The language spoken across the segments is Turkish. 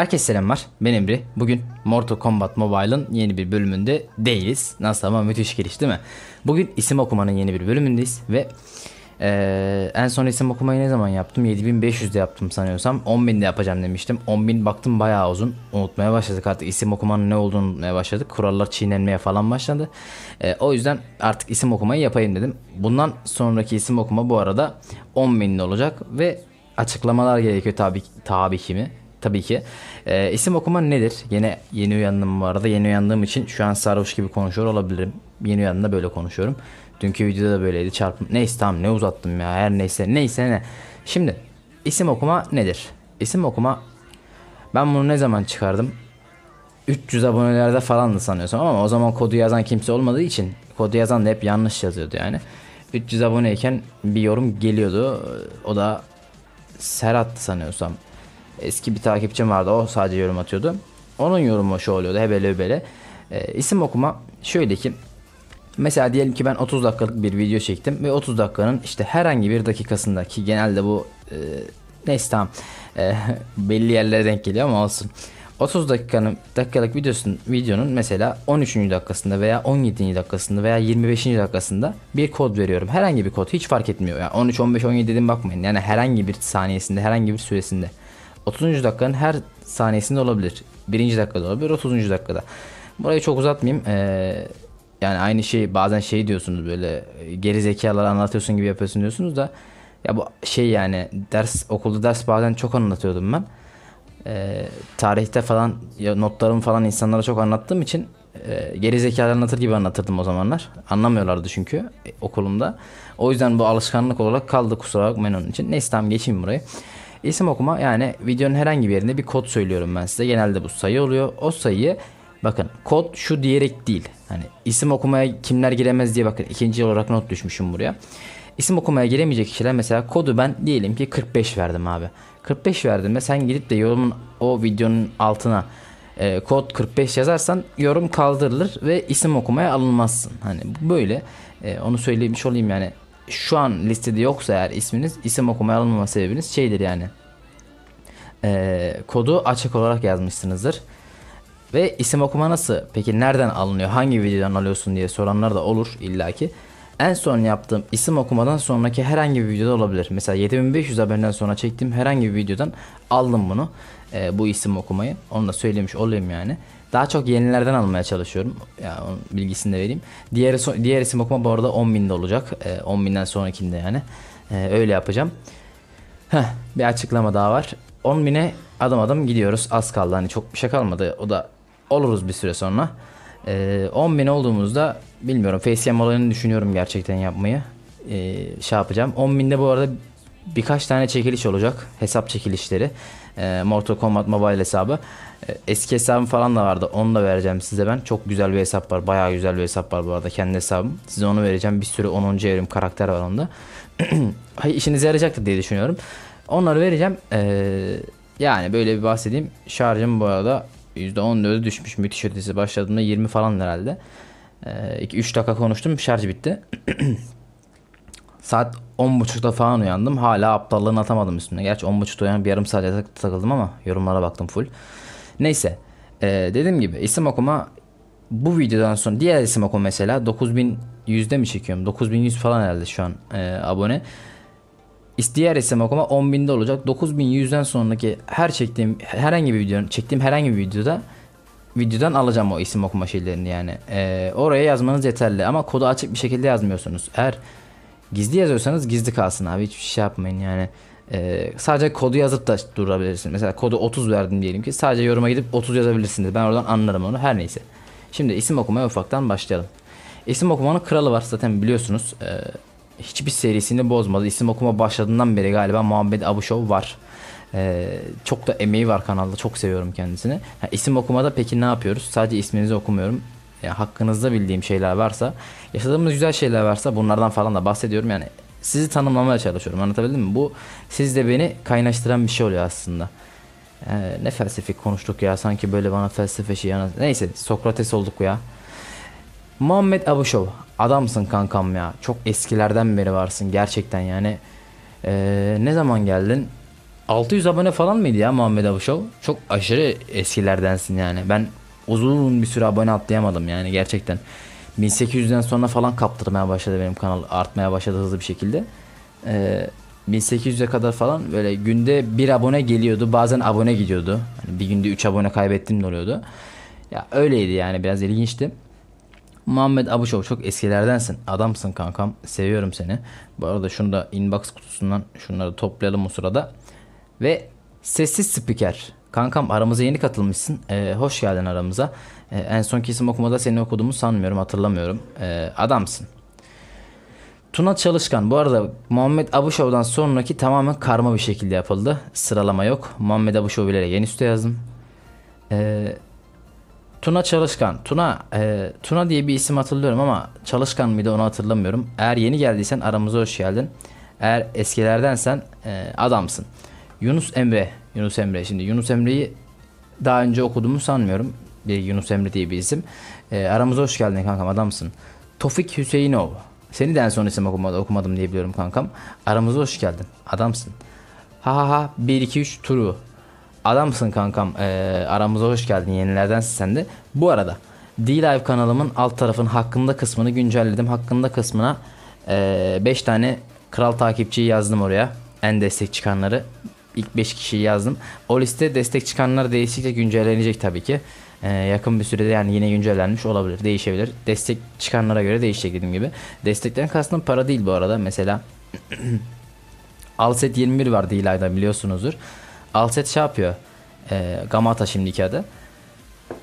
Herkese selamlar. Ben Emre. Bugün Mortal Kombat Mobile'ın yeni bir bölümünde değiliz. Nasıl ama müthiş giriş değil mi? Bugün isim okumanın yeni bir bölümündeyiz ve ee, en son isim okumayı ne zaman yaptım? 7500'de yaptım sanıyorsam. 10.000'de yapacağım demiştim. 10.000 baktım bayağı uzun. Unutmaya başladık artık isim okumanın ne olduğunu unutmaya başladık. Kurallar çiğnenmeye falan başladı. E, o yüzden artık isim okumayı yapayım dedim. Bundan sonraki isim okuma bu arada 10.000'li olacak ve açıklamalar gerekiyor tabii tabii ki mi? tabii ki. E, isim okuma nedir? Yine yeni uyandım bu arada. Yeni uyandığım için şu an sarhoş gibi konuşuyor olabilirim. Yeni uyandığımda böyle konuşuyorum. Dünkü videoda da böyleydi. Çarpım. Neyse tamam ne uzattım ya. Her neyse neyse ne. Şimdi isim okuma nedir? İsim okuma ben bunu ne zaman çıkardım? 300 abonelerde falandı sanıyorsam ama o zaman kodu yazan kimse olmadığı için kodu yazan da hep yanlış yazıyordu yani. 300 aboneyken bir yorum geliyordu. O da Serhat sanıyorsam eski bir takipçim vardı o sadece yorum atıyordu. Onun yorumu şu oluyordu hebele hebele. E, ee, isim okuma şöyle ki Mesela diyelim ki ben 30 dakikalık bir video çektim ve 30 dakikanın işte herhangi bir dakikasındaki genelde bu e, neyse tamam e, belli yerlere denk geliyor ama olsun. 30 dakikanın dakikalık videosun, videonun mesela 13. dakikasında veya 17. dakikasında veya 25. dakikasında bir kod veriyorum. Herhangi bir kod hiç fark etmiyor. Yani 13, 15, 17 dedim bakmayın. Yani herhangi bir saniyesinde, herhangi bir süresinde. 30. dakikanın her saniyesinde olabilir. 1. dakikada olabilir 30. dakikada. Burayı çok uzatmayayım. Ee, yani aynı şey bazen şey diyorsunuz böyle e, geri zekaları anlatıyorsun gibi yapıyorsun diyorsunuz da ya bu şey yani ders okulda ders bazen çok anlatıyordum ben. Ee, tarihte falan ya notlarımı falan insanlara çok anlattığım için e, geri zekaları anlatır gibi anlatırdım o zamanlar. Anlamıyorlardı çünkü e, okulumda. O yüzden bu alışkanlık olarak kaldı kusura bakmayın onun için. Neyse tamam geçeyim burayı. İsim okuma yani videonun herhangi bir yerinde bir kod söylüyorum ben size. Genelde bu sayı oluyor. O sayıyı bakın kod şu diyerek değil. Hani isim okumaya kimler giremez diye bakın ikinci olarak not düşmüşüm buraya. İsim okumaya giremeyecek kişiler mesela kodu ben diyelim ki 45 verdim abi. 45 verdim ve sen gidip de yorumun o videonun altına e, kod 45 yazarsan yorum kaldırılır ve isim okumaya alınmazsın. Hani böyle e, onu söylemiş olayım yani şu an listede yoksa eğer isminiz isim okumaya alınmama sebebiniz şeydir yani e, kodu açık olarak yazmışsınızdır. Ve isim okuma nasıl? Peki nereden alınıyor? Hangi videodan alıyorsun diye soranlar da olur illaki. En son yaptığım isim okumadan sonraki herhangi bir videoda olabilir. Mesela 7500 aboneden sonra çektiğim herhangi bir videodan aldım bunu. E, bu isim okumayı. Onu da söylemiş olayım yani. Daha çok yenilerden almaya çalışıyorum. Yani onun bilgisini de vereyim. Diğer, diğer isim okuma bu arada 10.000'de olacak. E, 10.000'den sonrakinde yani. E, öyle yapacağım. Heh, bir açıklama daha var. 10 bine adım adım gidiyoruz. Az kaldı hani çok bir şey kalmadı. O da oluruz bir süre sonra. Ee, 10 bin olduğumuzda bilmiyorum. Facecam olayını düşünüyorum gerçekten yapmayı. Ee, şey yapacağım. 10 binde bu arada birkaç tane çekiliş olacak. Hesap çekilişleri. Ee, Mortal Kombat Mobile hesabı. Ee, eski hesabım falan da vardı. Onu da vereceğim size ben. Çok güzel bir hesap var. Bayağı güzel bir hesap var bu arada. Kendi hesabım. Size onu vereceğim. Bir sürü 10. evrim karakter var onda. İşinize yarayacaktır diye düşünüyorum. Onları vereceğim. Ee, yani böyle bir bahsedeyim. Şarjım bu arada %14'e düşmüş. Müthiş ötesi başladığımda 20 falan herhalde. 2-3 ee, dakika konuştum şarj bitti. saat 10.30'da falan uyandım. Hala aptallığını atamadım üstüne. Gerçi 10.30'da uyanıp yarım saate takıldım ama yorumlara baktım full. Neyse. Ee, dediğim gibi isim okuma bu videodan sonra diğer isim okuma mesela 9100'de mi çekiyorum? 9100 falan herhalde şu an e, abone diğer isim okuma 10.000'de olacak. 9.100'den sonraki her çektiğim herhangi bir videonun çektiğim herhangi bir videoda videodan alacağım o isim okuma şeylerini yani. Ee, oraya yazmanız yeterli ama kodu açık bir şekilde yazmıyorsunuz. Eğer gizli yazıyorsanız gizli kalsın abi hiçbir şey yapmayın yani. Ee, sadece kodu yazıp da durabilirsin. Mesela kodu 30 verdim diyelim ki sadece yoruma gidip 30 yazabilirsiniz. Ben oradan anlarım onu her neyse. Şimdi isim okumaya ufaktan başlayalım. İsim okumanın kralı var zaten biliyorsunuz. Ee, hiçbir serisini bozmadı. İsim okuma başladığından beri galiba Muhammed Abuşov var. Ee, çok da emeği var kanalda. Çok seviyorum kendisini. Ha, isim okumada peki ne yapıyoruz? Sadece isminizi okumuyorum. Yani hakkınızda bildiğim şeyler varsa, yaşadığımız güzel şeyler varsa bunlardan falan da bahsediyorum. Yani sizi tanımlamaya çalışıyorum. Anlatabildim mi? Bu sizde beni kaynaştıran bir şey oluyor aslında. Ee, ne felsefik konuştuk ya. Sanki böyle bana felsefe şey. Neyse Sokrates olduk ya. Muhammed Abuşov. Adamsın kankam ya. Çok eskilerden beri varsın gerçekten yani. Ee, ne zaman geldin? 600 abone falan mıydı ya Muhammed Abuşov? Çok aşırı eskilerdensin yani. Ben uzun bir süre abone atlayamadım yani gerçekten. 1800'den sonra falan kaptırmaya başladı benim kanal. Artmaya başladı hızlı bir şekilde. Ee, 1800'e kadar falan böyle günde bir abone geliyordu. Bazen abone gidiyordu. Hani bir günde 3 abone kaybettim de oluyordu. Ya öyleydi yani biraz ilginçti. Muhammed Abuşov çok eskilerdensin. Adamsın kankam. Seviyorum seni. Bu arada şunu da inbox kutusundan şunları toplayalım o sırada. Ve sessiz spiker. Kankam aramıza yeni katılmışsın. Ee, hoş geldin aramıza. Ee, en son kesim okumada seni okuduğumu sanmıyorum hatırlamıyorum. Ee, adamsın. Tuna Çalışkan. Bu arada Muhammed Abuşov'dan sonraki tamamen karma bir şekilde yapıldı. Sıralama yok. Muhammed Abuşov ile yeni üste yazdım. Eee Tuna Çalışkan. Tuna e, Tuna diye bir isim hatırlıyorum ama Çalışkan mıydı onu hatırlamıyorum. Eğer yeni geldiysen aramıza hoş geldin. Eğer eskilerdensen e, adamsın. Yunus Emre. Yunus Emre. Şimdi Yunus Emre'yi daha önce okuduğumu sanmıyorum. Bir Yunus Emre diye bir isim. E, aramıza hoş geldin kankam adamsın. Tofik Hüseyinov. Seni de en son isim okumadı, okumadım diye biliyorum kankam. Aramıza hoş geldin. Adamsın. Ha ha ha 1 2 3 turu. Adamsın kankam. Ee, aramıza hoş geldin. Yenilerden sen de. Bu arada D-Live kanalımın alt tarafın hakkında kısmını güncelledim. Hakkında kısmına 5 ee, tane kral takipçiyi yazdım oraya. En destek çıkanları. ilk 5 kişiyi yazdım. O liste destek çıkanlar değişikçe güncellenecek tabii ki. Ee, yakın bir sürede yani yine güncellenmiş olabilir. Değişebilir. Destek çıkanlara göre değişecek dediğim gibi. Destekten kastım para değil bu arada. Mesela Alset 21 var D-Live'da biliyorsunuzdur. Alset şey yapıyor. E, Gamata şimdiki adı.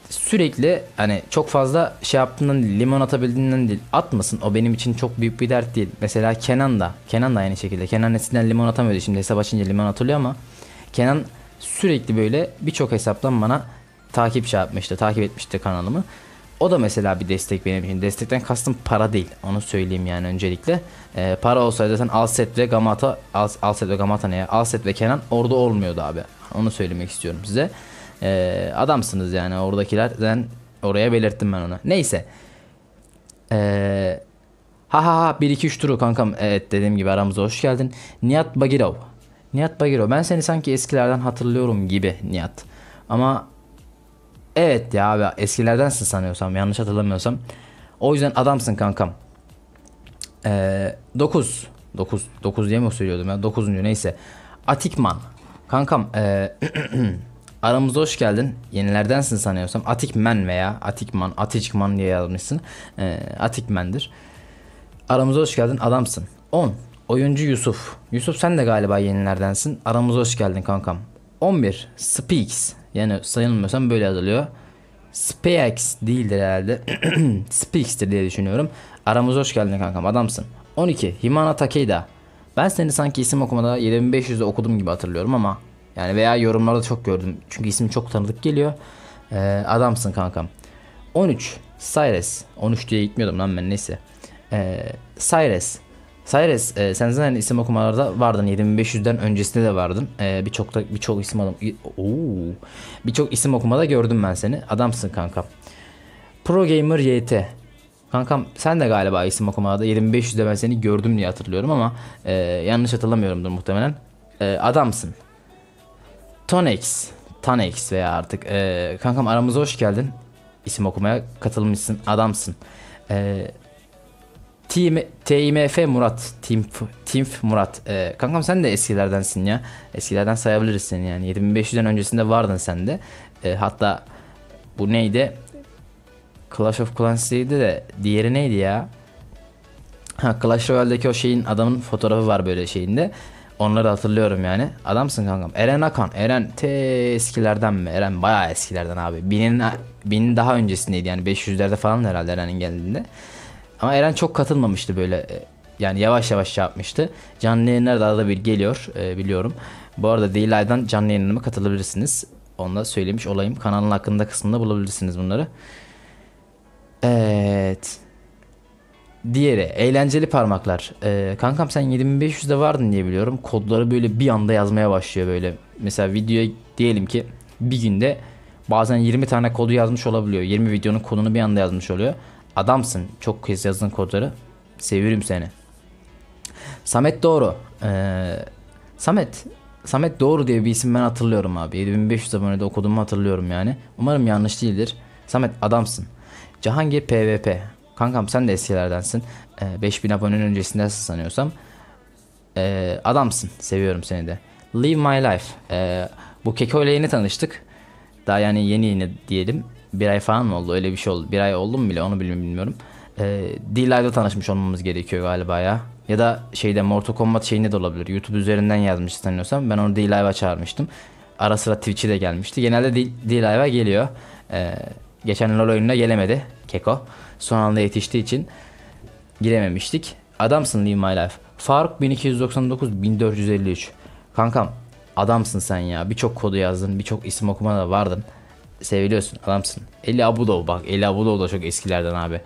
Sürekli hani çok fazla şey yaptığından değil, limon atabildiğinden değil. Atmasın o benim için çok büyük bir dert değil. Mesela Kenan da. Kenan da aynı şekilde. Kenan eskiden limon atamıyordu. Şimdi hesap açınca limon atılıyor ama Kenan sürekli böyle birçok hesaptan bana takip şey yapmıştı. Takip etmişti kanalımı. O da mesela bir destek benim için. Destekten kastım para değil. Onu söyleyeyim yani öncelikle. Ee, para olsaydı zaten Alset ve Gamata, Al, Alset ve Gamata ne ya? Alset ve Kenan orada olmuyordu abi. Onu söylemek istiyorum size. Ee, adamsınız yani oradakilerden oraya belirttim ben onu. Neyse. Ee, ha ha ha 1-2-3 turu kankam. Evet dediğim gibi aramıza hoş geldin. Nihat Bagirov. Nihat Bagirov. Ben seni sanki eskilerden hatırlıyorum gibi Nihat. Ama Evet ya abi eskilerdensin sanıyorsam yanlış hatırlamıyorsam. O yüzden adamsın kankam. Ee, 9. 9. 9 diye mi söylüyordum ya? 9. neyse. Atikman. Kankam e, aramıza hoş geldin. Yenilerdensin sanıyorsam. Atikmen veya Atikman, Atikman diye yazmışsın. E, Atikmen'dir. Aramıza hoş geldin adamsın. 10. Oyuncu Yusuf. Yusuf sen de galiba yenilerdensin. Aramıza hoş geldin kankam. 11. Speaks. Yani sayılmıyorsam böyle yazılıyor. Speaks değildir herhalde. Speaks'tir diye düşünüyorum. Aramıza hoş geldin kankam adamsın. 12. Himana Takeda. Ben seni sanki isim okumada 7500'de okudum gibi hatırlıyorum ama yani veya yorumlarda çok gördüm. Çünkü isim çok tanıdık geliyor. Ee, adamsın kankam. 13. Cyrus. 13 diye gitmiyordum lan ben neyse. Ee, Cyrus. Sayres e, sen zaten isim okumalarda vardın. 7500'den öncesinde de vardın. E, birçok da birçok isim adam Birçok isim okumada gördüm ben seni. Adamsın kanka. Pro Gamer YT. Kankam sen de galiba isim okumada 7500'de ben seni gördüm diye hatırlıyorum ama e, yanlış hatırlamıyorumdur muhtemelen. E, adamsın. Tonex. Tanex veya artık. E, kankam aramıza hoş geldin. İsim okumaya katılmışsın. Adamsın. E, Team, TMF Murat. Team, Timf Murat. Ee, kankam sen de eskilerdensin ya. Eskilerden sayabiliriz seni yani. 7500'den öncesinde vardın sen de. Ee, hatta bu neydi? Clash of Clans'ıydı de diğeri neydi ya? Ha Clash Royale'deki o şeyin adamın fotoğrafı var böyle şeyinde. Onları hatırlıyorum yani. Adamsın kankam. Eren Akan. Eren te eskilerden mi? Eren bayağı eskilerden abi. Binin, binin daha öncesindeydi yani 500'lerde falan herhalde Eren'in geldiğinde. Ama Eren çok katılmamıştı böyle. E, yani yavaş yavaş şey yapmıştı. Canlı yayınlar da arada bir geliyor e, biliyorum. Bu arada Delay'dan canlı yayınlarıma katılabilirsiniz. Onunla söylemiş olayım. Kanalın hakkında kısmında bulabilirsiniz bunları. Evet. Diğeri eğlenceli parmaklar. Ee, kankam sen 7500'de vardın diye biliyorum. Kodları böyle bir anda yazmaya başlıyor böyle. Mesela videoya diyelim ki bir günde bazen 20 tane kodu yazmış olabiliyor. 20 videonun kodunu bir anda yazmış oluyor. Adamsın. Çok kez yazdın kodları. Seviyorum seni. Samet Doğru. Ee, Samet. Samet Doğru diye bir isim ben hatırlıyorum abi. 7500 abonede okuduğumu hatırlıyorum yani. Umarım yanlış değildir. Samet adamsın. Cihangir PVP. Kankam sen de eskilerdensin. Ee, 5000 abonenin öncesindesin sanıyorsam. Ee, adamsın. Seviyorum seni de. Live My Life. Ee, bu Keko ile yeni tanıştık. Daha yani yeni yeni diyelim bir ay falan mı oldu öyle bir şey oldu. Bir ay oldu mu bile onu bilmiyorum. Ee, D-Live'da tanışmış olmamız gerekiyor galiba ya. Ya da şeyde Mortal Kombat şeyinde de olabilir. YouTube üzerinden yazmış sanıyorsam. Ben onu D-Live'a çağırmıştım. Ara sıra Twitch'i de gelmişti. Genelde D-Live'a geliyor. Ee, geçen LoL oyununa gelemedi Keko. Son anda yetiştiği için girememiştik. Adamsın Live My Life. Faruk 1299 1453. Kankam adamsın sen ya. Birçok kodu yazdın, birçok isim okumada vardın seviliyorsun adamsın. Eli Abudov bak Eli Abudov da çok eskilerden abi.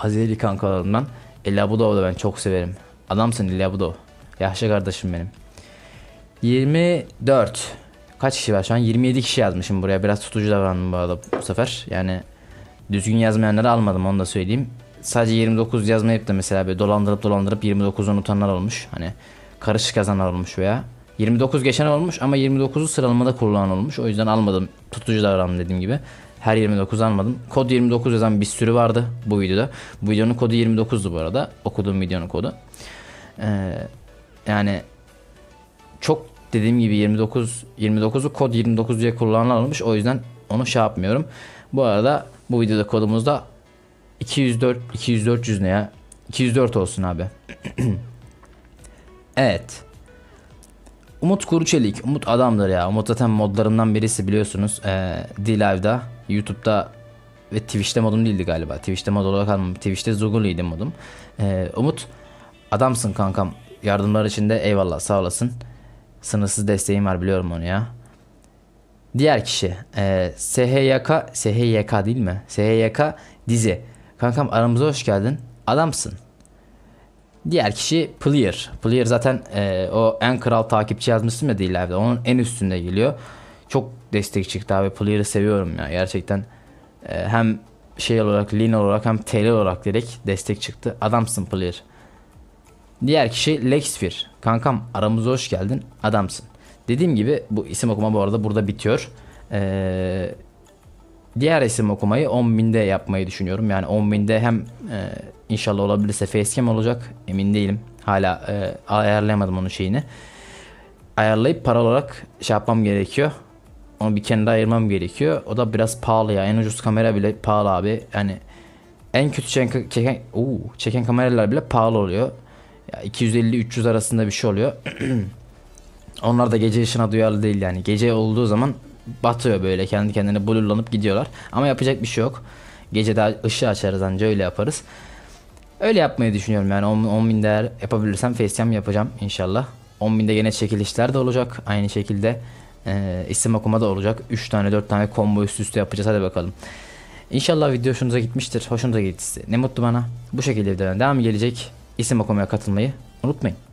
Azeri kankalarından Eli Abudov da ben çok severim. Adamsın Eli Abudov. Yaşlı kardeşim benim. 24. Kaç kişi var şu an? 27 kişi yazmışım buraya. Biraz tutucu davrandım bu arada bu sefer. Yani düzgün yazmayanları almadım onu da söyleyeyim. Sadece 29 yazmayıp da mesela böyle dolandırıp dolandırıp 29'un unutanlar olmuş. Hani karışık yazanlar olmuş veya 29 geçen olmuş ama 29'u sıralamada kullanılmış. O yüzden almadım. Tutucu davranım dediğim gibi. Her 29 almadım. Kod 29 yazan bir sürü vardı bu videoda. Bu videonun kodu 29'du bu arada. Okuduğum videonun kodu. Ee, yani çok dediğim gibi 29 29'u kod 29 diye kullanılmış. O yüzden onu şey yapmıyorum. Bu arada bu videoda kodumuzda 204 200 400 ne ya? 204 olsun abi. evet. Umut Kuruçelik. Umut adamdır ya. Umut zaten modlarımdan birisi biliyorsunuz. Ee, D-Live'da, YouTube'da ve Twitch'te modum değildi galiba. Twitch'te mod olarak almam. Twitch'te Zuguli'ydi modum. Ee, Umut adamsın kankam. Yardımlar için de eyvallah sağ olasın. Sınırsız desteğim var biliyorum onu ya. Diğer kişi e, ee, SHYK SHYK değil mi? SHYK dizi. Kankam aramıza hoş geldin. Adamsın. Diğer kişi player. Player zaten e, o en kral takipçi yazmıştım ya değil Onun en üstünde geliyor. Çok destek çıktı abi. Player'ı seviyorum ya. Gerçekten e, hem şey olarak lean olarak hem TL olarak direkt destek çıktı. Adamsın player. Diğer kişi Lexfir. Kankam aramıza hoş geldin. Adamsın. Dediğim gibi bu isim okuma bu arada burada bitiyor. Ee, diğer isim okumayı 10.000'de yapmayı düşünüyorum. Yani 10.000'de hem e, İnşallah olabilirse facecam olacak. Emin değilim. Hala e, ayarlayamadım onun şeyini. Ayarlayıp para olarak şey yapmam gerekiyor. Onu bir kenara ayırmam gerekiyor. O da biraz pahalı ya. En ucuz kamera bile pahalı abi. Yani en kötü çeken, çeken, oo, çeken kameralar bile pahalı oluyor. 250-300 arasında bir şey oluyor. Onlar da gece ışına duyarlı değil yani. Gece olduğu zaman batıyor böyle kendi kendine blurlanıp gidiyorlar. Ama yapacak bir şey yok. Gece daha ışığı açarız anca öyle yaparız. Öyle yapmayı düşünüyorum yani 10, bin değer yapabilirsem facecam yapacağım inşallah. 10 binde gene çekilişler de olacak. Aynı şekilde e, isim okuma da olacak. 3 tane 4 tane combo üst üste yapacağız hadi bakalım. İnşallah video hoşunuza gitmiştir. Hoşunuza gitti. Ne mutlu bana. Bu şekilde devam gelecek. İsim okumaya katılmayı unutmayın.